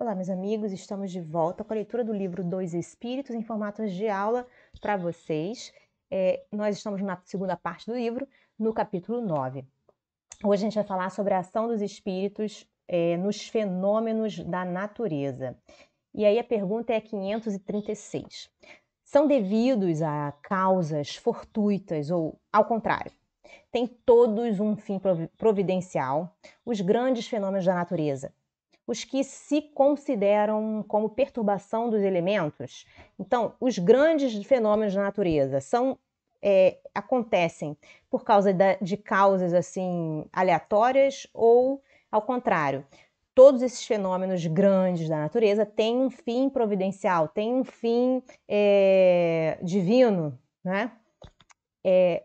Olá, meus amigos, estamos de volta com a leitura do livro Dois Espíritos em formatos de aula para vocês. É, nós estamos na segunda parte do livro, no capítulo 9. Hoje a gente vai falar sobre a ação dos espíritos é, nos fenômenos da natureza. E aí a pergunta é 536. São devidos a causas fortuitas ou ao contrário? Tem todos um fim providencial, os grandes fenômenos da natureza, os que se consideram como perturbação dos elementos. Então, os grandes fenômenos da natureza são é, acontecem por causa da, de causas assim aleatórias ou ao contrário. Todos esses fenômenos grandes da natureza têm um fim providencial, têm um fim é, divino, né? É,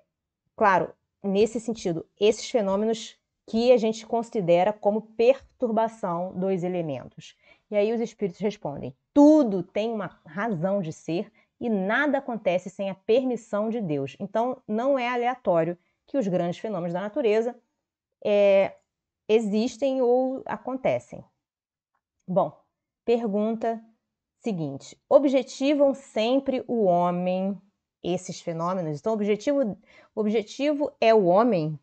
claro, nesse sentido, esses fenômenos que a gente considera como perturbação dos elementos. E aí os espíritos respondem: tudo tem uma razão de ser e nada acontece sem a permissão de Deus. Então, não é aleatório que os grandes fenômenos da natureza é, existem ou acontecem. Bom, pergunta seguinte: objetivam sempre o homem esses fenômenos? Então, o objetivo, o objetivo é o homem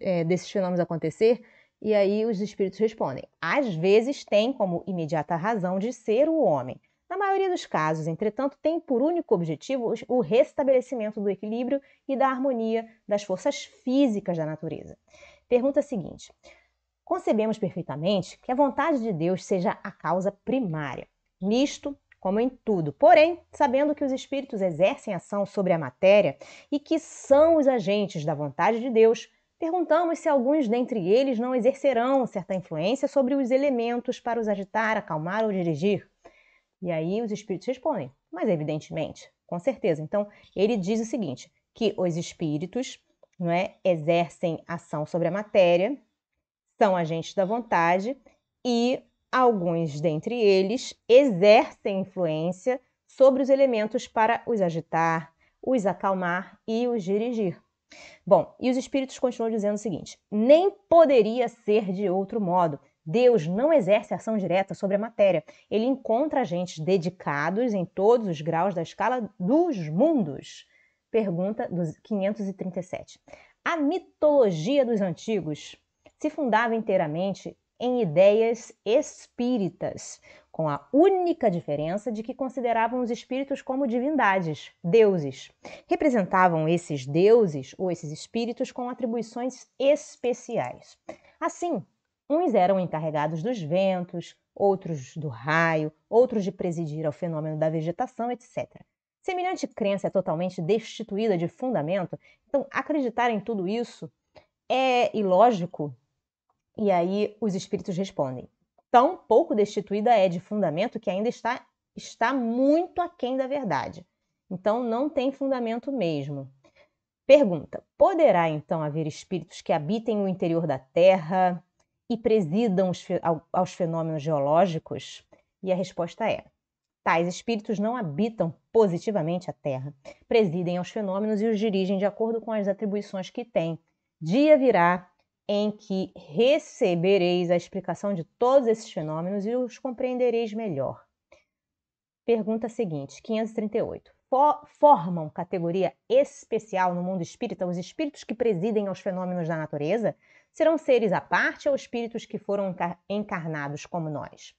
é, desses fenômenos acontecer? E aí os espíritos respondem: às vezes tem como imediata razão de ser o homem. Na maioria dos casos, entretanto, tem por único objetivo o restabelecimento do equilíbrio e da harmonia das forças físicas da natureza. Pergunta seguinte: concebemos perfeitamente que a vontade de Deus seja a causa primária. Nisto, como em tudo, porém, sabendo que os espíritos exercem ação sobre a matéria e que são os agentes da vontade de Deus, Perguntamos se alguns dentre eles não exercerão certa influência sobre os elementos para os agitar, acalmar ou dirigir. E aí os espíritos respondem, mas evidentemente, com certeza. Então, ele diz o seguinte: que os espíritos não é, exercem ação sobre a matéria, são agentes da vontade e alguns dentre eles exercem influência sobre os elementos para os agitar, os acalmar e os dirigir. Bom, e os espíritos continuam dizendo o seguinte: nem poderia ser de outro modo. Deus não exerce ação direta sobre a matéria. Ele encontra agentes dedicados em todos os graus da escala dos mundos. Pergunta dos 537. A mitologia dos antigos se fundava inteiramente em ideias espíritas com a única diferença de que consideravam os espíritos como divindades, deuses. Representavam esses deuses ou esses espíritos com atribuições especiais. Assim, uns eram encarregados dos ventos, outros do raio, outros de presidir ao fenômeno da vegetação, etc. Semelhante crença é totalmente destituída de fundamento, então acreditar em tudo isso é ilógico? E aí os espíritos respondem: tão pouco destituída é de fundamento que ainda está, está muito aquém da verdade. Então, não tem fundamento mesmo. Pergunta: poderá então haver espíritos que habitem o interior da Terra e presidam os, aos fenômenos geológicos? E a resposta é: tais espíritos não habitam positivamente a Terra, presidem aos fenômenos e os dirigem de acordo com as atribuições que têm. Dia virá em que recebereis a explicação de todos esses fenômenos e os compreendereis melhor. Pergunta seguinte, 538. Formam categoria especial no mundo espírita os espíritos que presidem aos fenômenos da natureza? Serão seres à parte ou espíritos que foram encarnados como nós?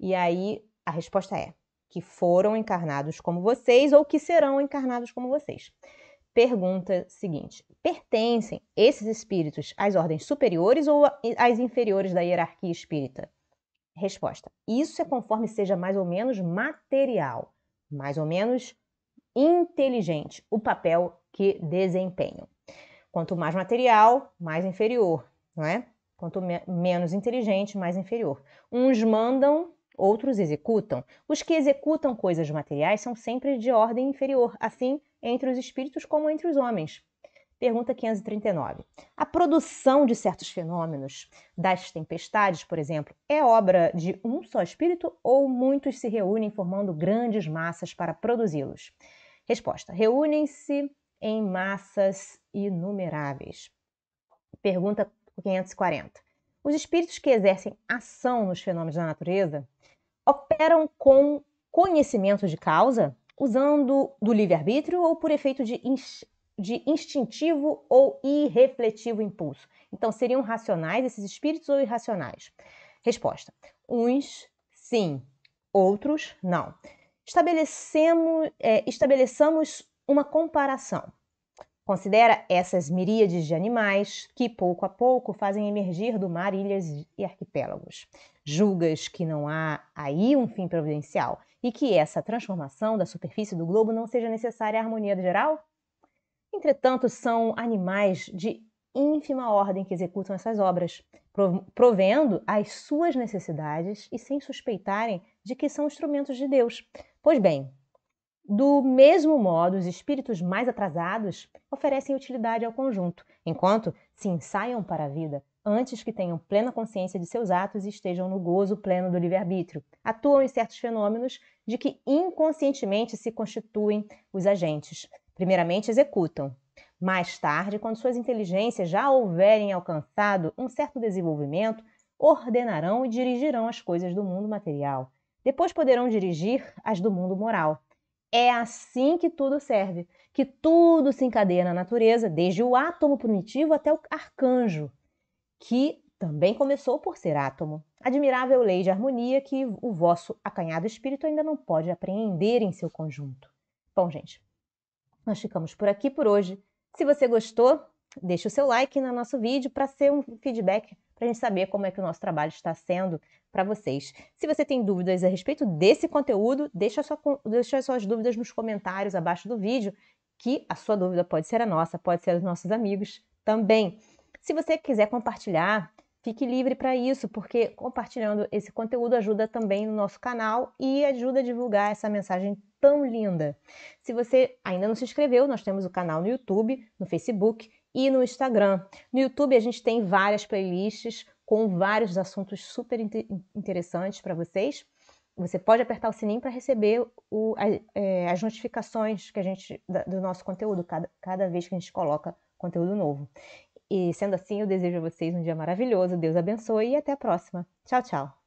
E aí a resposta é: que foram encarnados como vocês ou que serão encarnados como vocês. Pergunta seguinte: pertencem esses espíritos às ordens superiores ou às inferiores da hierarquia espírita? Resposta: Isso é conforme seja mais ou menos material, mais ou menos inteligente o papel que desempenham. Quanto mais material, mais inferior, não é? Quanto me menos inteligente, mais inferior. Uns mandam, outros executam. Os que executam coisas materiais são sempre de ordem inferior, assim entre os espíritos como entre os homens. Pergunta 539. A produção de certos fenômenos, das tempestades, por exemplo, é obra de um só espírito ou muitos se reúnem formando grandes massas para produzi-los? Resposta: reúnem-se em massas inumeráveis. Pergunta 540. Os espíritos que exercem ação nos fenômenos da natureza operam com conhecimento de causa? usando do livre-arbítrio ou por efeito de, de instintivo ou irrefletivo impulso. Então, seriam racionais esses espíritos ou irracionais? Resposta: uns sim, outros não. É, estabelecemos, é, estabeleçamos uma comparação. Considera essas miríades de animais que, pouco a pouco, fazem emergir do mar ilhas e arquipélagos. Julgas que não há aí um fim providencial e que essa transformação da superfície do globo não seja necessária à harmonia geral? Entretanto, são animais de ínfima ordem que executam essas obras, provendo às suas necessidades e sem suspeitarem de que são instrumentos de Deus. Pois bem, do mesmo modo, os espíritos mais atrasados oferecem utilidade ao conjunto, enquanto se ensaiam para a vida antes que tenham plena consciência de seus atos e estejam no gozo pleno do livre-arbítrio. Atuam em certos fenômenos de que inconscientemente se constituem os agentes. Primeiramente, executam. Mais tarde, quando suas inteligências já houverem alcançado um certo desenvolvimento, ordenarão e dirigirão as coisas do mundo material. Depois poderão dirigir as do mundo moral. É assim que tudo serve, que tudo se encadeia na natureza, desde o átomo primitivo até o arcanjo, que também começou por ser átomo. Admirável lei de harmonia que o vosso acanhado espírito ainda não pode apreender em seu conjunto. Bom, gente, nós ficamos por aqui por hoje. Se você gostou, deixe o seu like no nosso vídeo para ser um feedback para a gente saber como é que o nosso trabalho está sendo para vocês. Se você tem dúvidas a respeito desse conteúdo, deixa, sua, deixa suas dúvidas nos comentários abaixo do vídeo, que a sua dúvida pode ser a nossa, pode ser dos nossos amigos também. Se você quiser compartilhar, fique livre para isso, porque compartilhando esse conteúdo ajuda também no nosso canal e ajuda a divulgar essa mensagem tão linda. Se você ainda não se inscreveu, nós temos o canal no YouTube, no Facebook e no Instagram. No YouTube a gente tem várias playlists com vários assuntos super interessantes para vocês. Você pode apertar o sininho para receber o, é, as notificações que a gente do nosso conteúdo cada, cada vez que a gente coloca conteúdo novo. E sendo assim, eu desejo a vocês um dia maravilhoso. Deus abençoe e até a próxima. Tchau, tchau.